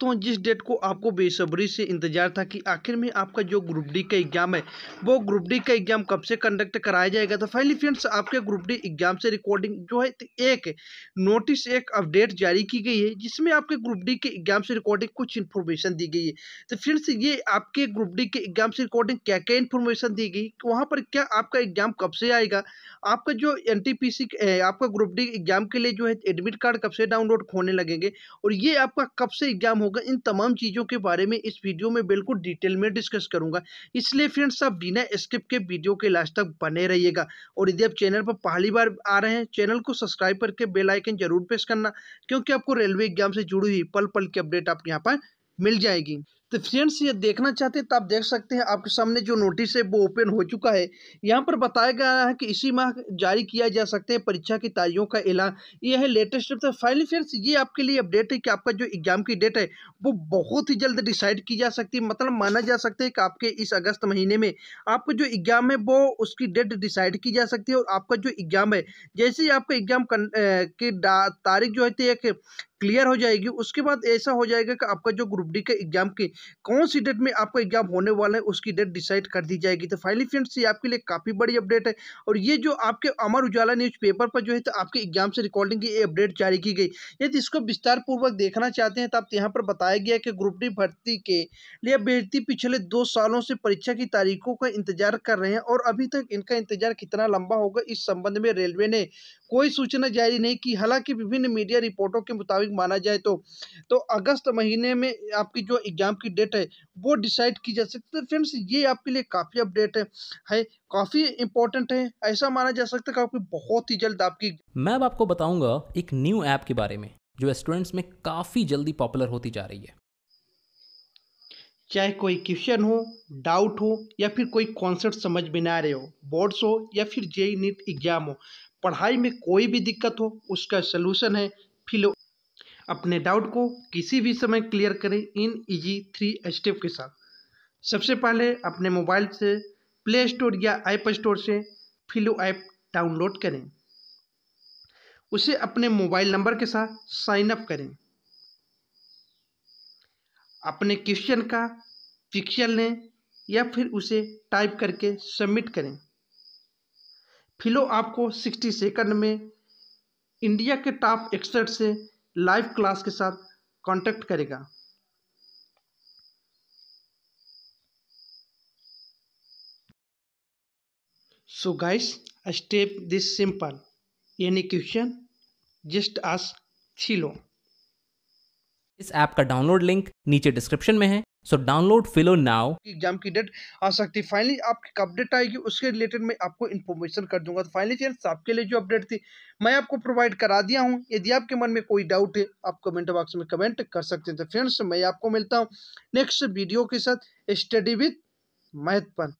दोस्तों जिस डेट को आपको बेसब्री से इंतजार था कि आखिर में आपका जो ग्रुप डी का एग्जाम है वो ग्रुप डी का एग्जाम कब से कंडक्ट कराया जाएगा तो फाइनली फ्रेंड्स आपके ग्रुप डी एग्जाम से रिकॉर्डिंग जो है तो एक नोटिस एक अपडेट जारी की गई है जिसमें आपके ग्रुप डी के एग्जाम से रिकॉर्डिंग कुछ इन्फॉर्मेशन दी गई है तो फ्रेंड्स ये आपके ग्रुप डी के एग्जाम से रिकॉर्डिंग क्या क्या इन्फॉर्मेशन दी गई वहाँ पर क्या आपका एग्जाम कब से आएगा आपका जो एन आपका ग्रुप डी एग्जाम के लिए जो है एडमिट कार्ड कब से डाउनलोड होने लगेंगे और ये आपका कब से एग्जाम होगा इन तमाम चीज़ों के बारे में इस वीडियो में बिल्कुल डिटेल में डिस्कस करूंगा इसलिए फ्रेंड्स आप बिना स्किप के वीडियो के लास्ट तक बने रहिएगा और यदि आप चैनल पर पहली बार आ रहे हैं चैनल को सब्सक्राइब करके बेलाइकन जरूर प्रेस करना क्योंकि आपको रेलवे एग्जाम से जुड़ी हुई पल पल की अपडेट आपके यहाँ पर मिल जाएगी तो फ्रेंड्स ये देखना चाहते हैं तो आप देख सकते हैं आपके सामने जो नोटिस है वो ओपन हो चुका है यहाँ पर बताया गया है कि इसी माह जारी किया जा सकते हैं परीक्षा की तारीखों का ऐलान ये है लेटेस्ट तो फाइनली फ्रेंड्स ये आपके लिए अपडेट है कि आपका जो एग्जाम की डेट है वो बहुत ही जल्द डिसाइड की जा सकती है मतलब माना जा सकता है कि आपके इस अगस्त महीने में आपका जो एग्जाम है वो उसकी डेट डिसाइड की जा सकती है और आपका जो एग्जाम है जैसे ही आपका एग्जाम की तारीख जो है एक क्लियर हो जाएगी उसके बाद ऐसा हो जाएगा कि आपका जो ग्रुप डी का एग्जाम की कौन सी डेट में आपका एग्जाम होने वाला है उसकी डेट डिसाइड कर दी जाएगी तो फाइनली फ्रेंड्स ये आपके लिए काफ़ी बड़ी अपडेट है और ये जो आपके अमर उजाला न्यूज़ पेपर पर जो है तो आपके एग्जाम से रिकॉर्डिंग की अपडेट जारी की गई यदि इसको विस्तार पूर्वक देखना चाहते हैं तो आप तो यहाँ पर बताया गया कि ग्रुप डी भर्ती के लिए अभ्यर्थी पिछले दो सालों से परीक्षा की तारीखों का इंतजार कर रहे हैं और अभी तक इनका इंतजार कितना लंबा होगा इस संबंध में रेलवे ने कोई सूचना जारी नहीं की हालांकि विभिन्न मीडिया रिपोर्टों के मुताबिक माना जाए तो तो अगस्त महीने में आपकी जो एग्ज़ाम की डेट है वो डिसाइड की जा सकती है तो फ्रेंड्स ये आपके लिए काफ़ी अपडेट है, है काफ़ी इंपॉर्टेंट है ऐसा माना जा सकता है काफी बहुत ही जल्द आपकी मैं अब आपको बताऊँगा एक न्यू ऐप के बारे में जो स्टूडेंट्स में काफ़ी जल्दी पॉपुलर होती जा रही है चाहे कोई क्वेश्चन हो डाउट हो या फिर कोई कॉन्सेप्ट समझ में ना रहे हो बोर्ड्स हो या फिर जेई नीट एग्जाम हो पढ़ाई में कोई भी दिक्कत हो उसका सलूशन है फिलो अपने डाउट को किसी भी समय क्लियर करें इन इजी थ्री स्टेप के साथ सबसे पहले अपने मोबाइल से प्ले स्टोर या ऐप स्टोर से फिलो ऐप डाउनलोड करें उसे अपने मोबाइल नंबर के साथ साइन अप करें अपने क्वेश्चन का पिक्चर लें या फिर उसे टाइप करके सबमिट करें फिलो आपको सिक्सटी सेकंड में इंडिया के टॉप एक्सपर्ट से लाइव क्लास के साथ कांटेक्ट करेगा so guys step this simple any question just ask Filo इस ऐप का डाउनलोड लिंक नीचे डिस्क्रिप्शन में है so download Filo now exam की डेट आ सकती है फाइनली आपकी कब डेट आएगी उसके रिलेटेड मैं आपको इन्फॉर्मेशन कर दूंगा तो फाइनली फ्रेंड्स आपके लिए जो अपडेट थी मैं आपको प्रोवाइड करा दिया हूँ यदि आपके मन में कोई डाउट है आप कमेंट बॉक्स में कमेंट कर सकते हैं तो फ्रेंड्स मैं आपको मिलता हूँ नेक्स्ट वीडियो के साथ स्टडी विथ महत्वपन